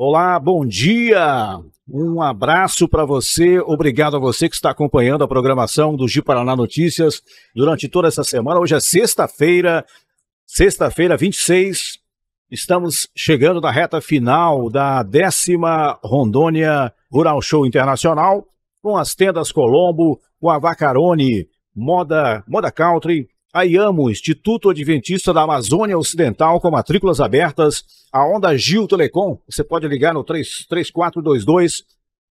Olá, bom dia. Um abraço para você. Obrigado a você que está acompanhando a programação do Giparaná Paraná Notícias durante toda essa semana. Hoje é sexta-feira, sexta-feira, 26. Estamos chegando na reta final da décima Rondônia Rural Show Internacional, com as tendas Colombo, com a Vacarone, Moda, Moda Country, a IAMO, Instituto Adventista da Amazônia Ocidental, com matrículas abertas. A Onda Gil Telecom, você pode ligar no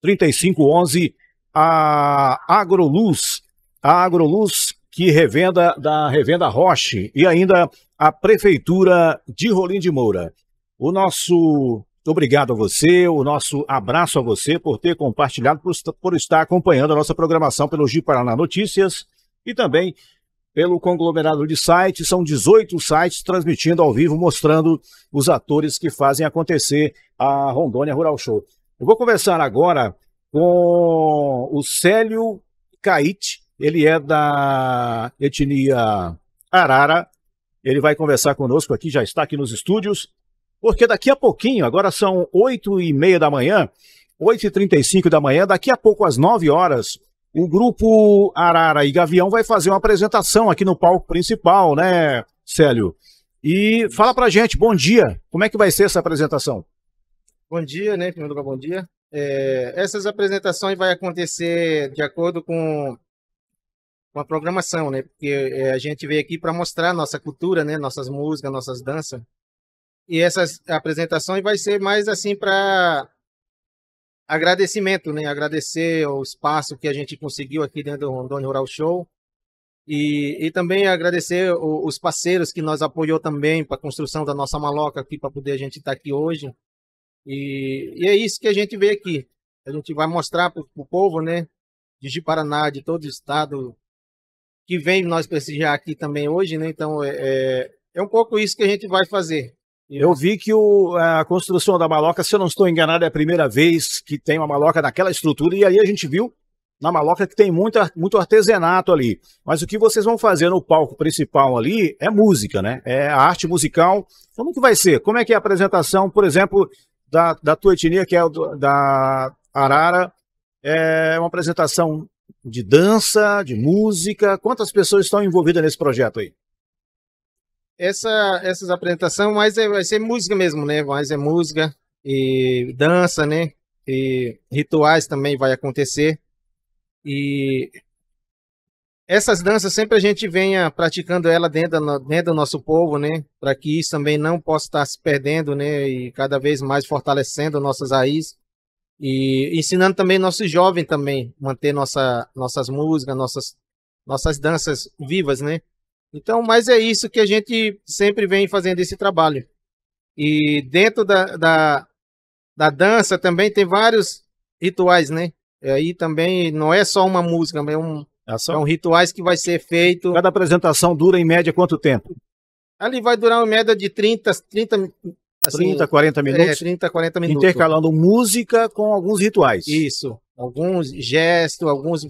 3422-3511. A Agroluz, a Agroluz, que revenda da Revenda Roche. E ainda a Prefeitura de Rolim de Moura. O nosso obrigado a você, o nosso abraço a você por ter compartilhado, por, por estar acompanhando a nossa programação pelo Gil Paraná Notícias e também pelo conglomerado de sites. São 18 sites transmitindo ao vivo, mostrando os atores que fazem acontecer a Rondônia Rural Show. Eu vou conversar agora com o Célio Caite, ele é da etnia Arara. Ele vai conversar conosco aqui, já está aqui nos estúdios, porque daqui a pouquinho, agora são oito e meia da manhã, 8h35 da manhã, daqui a pouco às 9 horas, o grupo Arara e Gavião vai fazer uma apresentação aqui no palco principal, né, Célio? E fala pra gente, bom dia. Como é que vai ser essa apresentação? Bom dia, né? Em primeiro lugar, bom dia. É, essas apresentações vai acontecer de acordo com, com a programação, né? Porque é, a gente veio aqui para mostrar nossa cultura, né? Nossas músicas, nossas danças. E essas apresentações vai ser mais assim para agradecimento, né? Agradecer o espaço que a gente conseguiu aqui dentro do Rondônia Rural Show. E, e também agradecer o, os parceiros que nos apoiou também para a construção da nossa maloca aqui, para poder a gente estar tá aqui hoje. E, e, é isso que a gente veio aqui. A gente vai mostrar para o povo, né? De Jiparaná, de todo o estado, que vem nós prestigiar aqui também hoje, né? Então, é, é, é um pouco isso que a gente vai fazer. Eu vi que o, a construção da maloca, se eu não estou enganado, é a primeira vez que tem uma maloca daquela estrutura, e aí a gente viu na maloca que tem muito artesanato ali. Mas o que vocês vão fazer no palco principal ali é música, né? É a arte musical. Como que vai ser? Como é que é a apresentação, por exemplo, da, da tua etnia, que é o, da Arara? É uma apresentação de dança, de música. Quantas pessoas estão envolvidas nesse projeto aí? essa, essas apresentações, mas é, vai ser música mesmo, né? Mas é música e dança, né? E rituais também vai acontecer. E essas danças sempre a gente venha praticando ela dentro, dentro do nosso povo, né? Para que isso também não possa estar se perdendo, né? E cada vez mais fortalecendo nossas raízes e ensinando também nossos jovens também manter nossa, nossas músicas, nossas nossas danças vivas, né? Então, mas é isso que a gente sempre vem fazendo esse trabalho. E dentro da, da, da dança também tem vários rituais, né? E aí também não é só uma música, é um, é, é um rituais que vai ser feito. Cada apresentação dura em média quanto tempo? Ali vai durar uma média de 30, 30 assim, 30, 40 é, minutos? É, 30, 40 minutos. Intercalando música com alguns rituais. Isso. Alguns gestos, alguns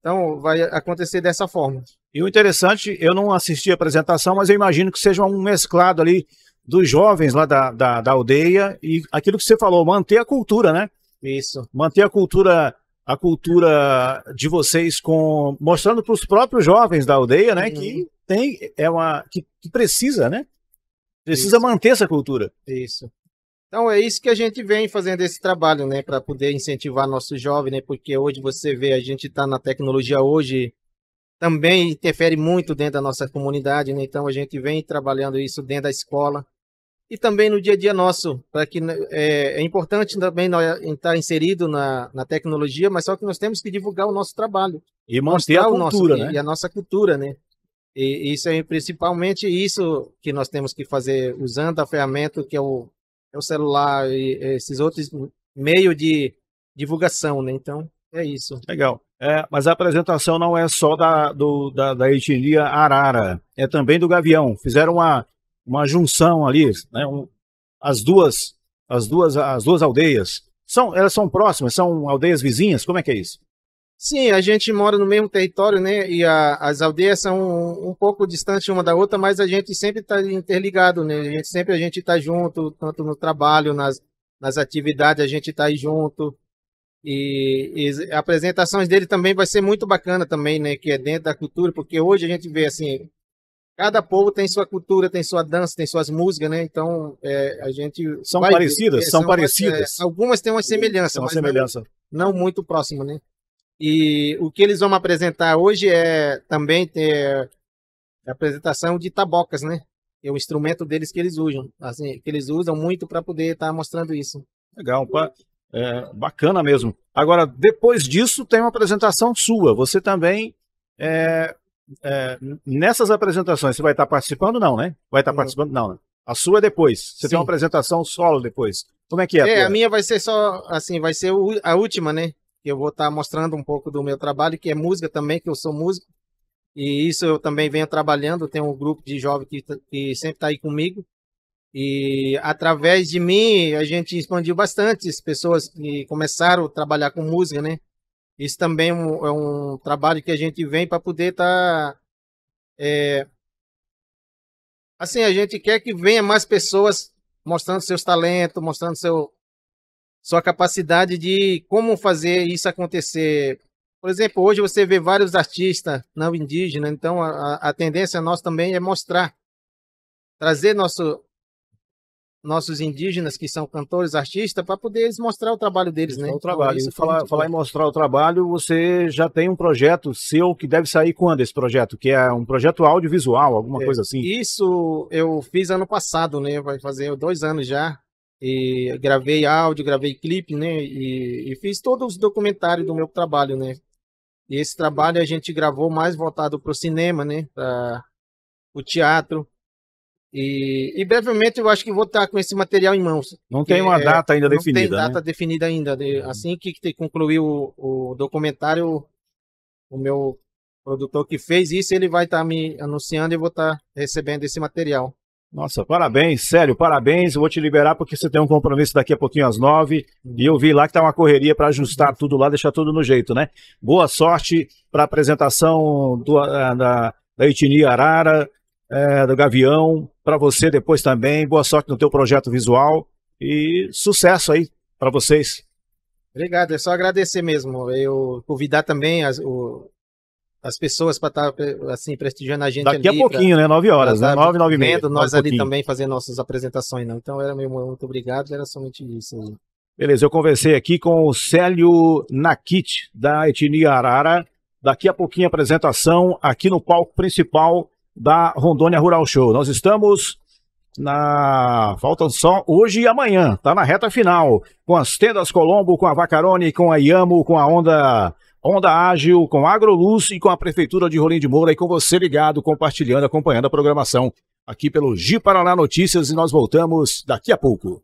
então, vai acontecer dessa forma. E o interessante, eu não assisti a apresentação, mas eu imagino que seja um mesclado ali dos jovens lá da, da, da aldeia e aquilo que você falou, manter a cultura, né? Isso. Manter a cultura a cultura de vocês com mostrando para os próprios jovens da aldeia, né, uhum. que tem é uma que, que precisa, né? Precisa Isso. manter essa cultura. Isso. Então é isso que a gente vem fazendo esse trabalho, né, para poder incentivar nosso jovem, né, porque hoje você vê a gente está na tecnologia hoje também interfere muito dentro da nossa comunidade, né? então a gente vem trabalhando isso dentro da escola e também no dia a dia nosso, para que né, é, é, importante também estar inserido na, na tecnologia, mas só que nós temos que divulgar o nosso trabalho e manter a cultura, nosso, né? E a nossa cultura, né? E isso é principalmente isso que nós temos que fazer usando a ferramenta que é o é o celular e esses outros meios de divulgação, né? Então, é isso. Legal. É, mas a apresentação não é só da, do, da, da etnia arara, é também do gavião. Fizeram uma, uma junção ali, né? Um, as duas as duas as duas aldeias são elas são próximas, são aldeias vizinhas. Como é que é isso? Sim, a gente mora no mesmo território, né? E a, as aldeias são um, um, pouco distantes uma da outra, mas a gente sempre está interligado, né? A gente sempre a gente está junto, tanto no trabalho, nas, nas atividades, a gente está junto. E, e apresentações dele também vai ser muito bacana também, né? Que é dentro da cultura, porque hoje a gente vê assim, cada povo tem sua cultura, tem sua dança, tem suas músicas, né? Então é, a gente são parecidas, ver, né, são, são, é, parecidas. algumas têm uma semelhança, tem uma semelhança. Não, não muito próximo, né? E o que eles vão apresentar hoje é também ter é, a apresentação de tabocas, né? É o instrumento deles que eles usam, assim, que eles usam muito para poder estar tá mostrando isso. Legal, É, bacana mesmo. Agora, depois disso, tem uma apresentação sua. Você também, é, é, nessas apresentações, você vai estar tá participando? Não, né? Vai estar tá participando? Não, né? A sua é depois. Você Sim. tem uma apresentação solo depois. Como é que é? A, é, a minha vai ser só, assim, vai ser a última, né? que eu vou estar tá mostrando um pouco do meu trabalho, que é música também, que eu sou músico. E isso eu também venho trabalhando, tenho um grupo de jovens que, tá, que sempre está aí comigo. E através de mim, a gente expandiu bastante as pessoas que começaram a trabalhar com música, né? Isso também é um, é um trabalho que a gente vem para poder estar... Tá, é... Assim, a gente quer que venha mais pessoas mostrando seus talentos, mostrando seu, sua capacidade de como fazer isso acontecer. Por exemplo, hoje você vê vários artistas não né, indígenas, então a, a tendência nossa também é mostrar, trazer nosso, nossos indígenas que são cantores, artistas, para poder eles mostrar o trabalho deles, né? O então, trabalho. Então, falar, falar em mostrar o trabalho, você já tem um projeto seu que deve sair quando esse projeto, que é um projeto audiovisual, alguma é, coisa assim? Isso eu fiz ano passado, né? Vai fazer dois anos já. E gravei áudio, gravei clipe, né? E, e fiz todos os documentários do meu trabalho, né? E esse trabalho a gente gravou mais voltado para o cinema, né? Para o teatro. E, e, brevemente eu acho que vou estar com esse material em mãos. Não tem uma é, data ainda não definida. Não né? tem data né? definida ainda. Uhum. Assim que, que concluir o, o, documentário, o meu produtor que fez isso, ele vai estar me anunciando e eu vou estar recebendo esse material. Nossa, parabéns, sério, parabéns. Eu vou te liberar porque você tem um compromisso daqui a pouquinho às nove. E eu vi lá que tá uma correria para ajustar tudo lá, deixar tudo no jeito, né? Boa sorte para a apresentação do, eh, da, da etnia Arara, é, do Gavião, para você depois também. Boa sorte no teu projeto visual e sucesso aí para vocês. Obrigado, é só agradecer mesmo. Eu convidar também as, o, as pessoas para tá, estar assim prestigiando a gente daqui ali, a pouquinho pra, né nove horas né tá nove nove e meia nós ali pouquinho. também fazendo nossas apresentações não então era meu muito obrigado era somente isso aí. Né? beleza eu conversei aqui com o Célio Nakit da etnia Arara daqui a pouquinho a apresentação aqui no palco principal da Rondônia Rural Show nós estamos na faltam só hoje e amanhã tá na reta final com as tendas Colombo com a Vacarone com a Iamo com a Onda Onda Ágil, com AgroLuz e com a Prefeitura de Rolim de Moura e com você ligado, compartilhando, acompanhando a programação aqui pelo Gi Paraná Notícias e nós voltamos daqui a pouco.